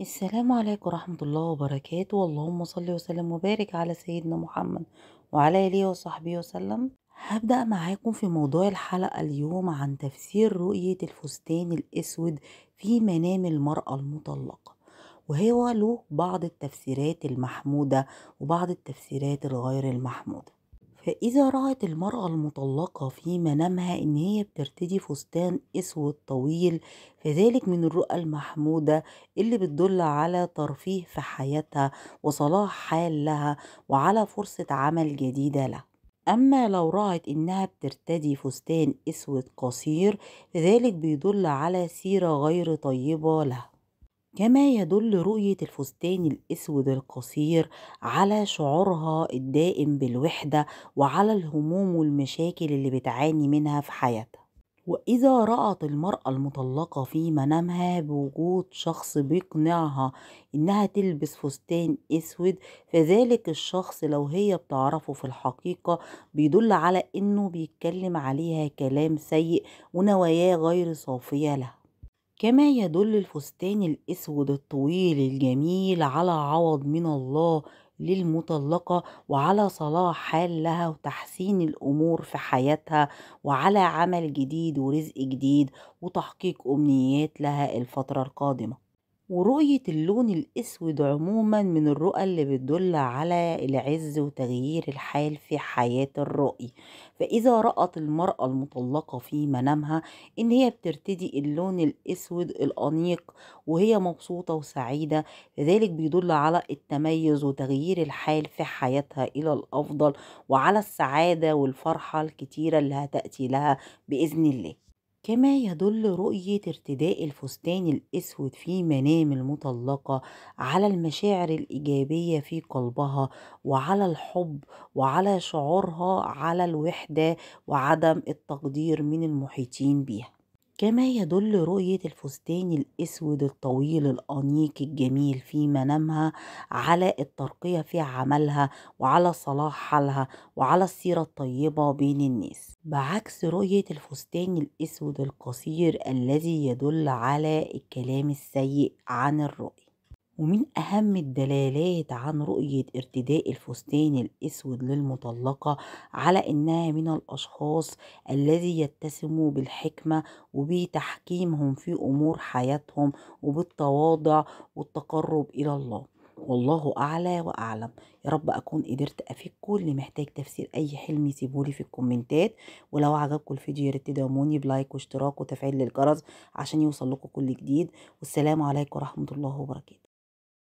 السلام عليكم ورحمة الله وبركاته اللهم صل وسلم وبارك على سيدنا محمد وعلى آله وصحبه وسلم هبدأ معاكم في موضوع الحلقة اليوم عن تفسير رؤية الفستان الأسود في منام المرأة المطلقة وهو له بعض التفسيرات المحمودة وبعض التفسيرات الغير المحمودة فإذا رأت المرأة المطلقة في منامها إن هي بترتدي فستان أسود طويل فذلك من الرؤى المحمودة اللي بتدل على ترفيه في حياتها وصلاح حال لها وعلى فرصة عمل جديدة لها أما لو رأت إنها بترتدي فستان أسود قصير فذلك بيدل على سيرة غير طيبة لها كما يدل رؤية الفستان الأسود القصير على شعورها الدائم بالوحدة وعلى الهموم والمشاكل اللي بتعاني منها في حياتها وإذا رأت المرأة المطلقة في منامها بوجود شخص بيقنعها إنها تلبس فستان أسود فذلك الشخص لو هي بتعرفه في الحقيقة بيدل على إنه بيتكلم عليها كلام سيء ونواياه غير صافية لها كما يدل الفستان الأسود الطويل الجميل على عوض من الله للمطلقة وعلى صلاح حال لها وتحسين الأمور في حياتها وعلى عمل جديد ورزق جديد وتحقيق أمنيات لها الفترة القادمة ورؤية اللون الأسود عموما من الرؤى اللي بتدل على العز وتغيير الحال في حياة الرائي فإذا رأت المرأة المطلقة في منامها إن هي بترتدي اللون الأسود الأنيق وهي مبسوطة وسعيدة فذلك بيدل على التميز وتغيير الحال في حياتها إلى الأفضل وعلى السعادة والفرحة الكتيرة اللي هتأتي لها بإذن الله كما يدل رؤية ارتداء الفستان الأسود في منام المطلقة على المشاعر الإيجابية في قلبها وعلى الحب وعلى شعورها على الوحدة وعدم التقدير من المحيطين بها كما يدل رؤية الفستان الأسود الطويل الأنيق الجميل في منامها على الترقية في عملها وعلى صلاح حالها وعلى السيرة الطيبة بين الناس بعكس رؤية الفستان الأسود القصير الذي يدل على الكلام السيء عن الرؤية ومن أهم الدلالات عن رؤية ارتداء الفستان الأسود للمطلقة على إنها من الأشخاص الذي يتسموا بالحكمة وبتحكيمهم في أمور حياتهم وبالتواضع والتقرب إلى الله والله أعلى وأعلم يا رب أكون قدرت أفيدكم اللي محتاج تفسير أي حلم سيبولي في الكومنتات ولو عجبكم الفيديو ياريت تدعموني بلايك واشتراك وتفعيل للجرس عشان يوصل لكم كل جديد والسلام عليكم ورحمة الله وبركاته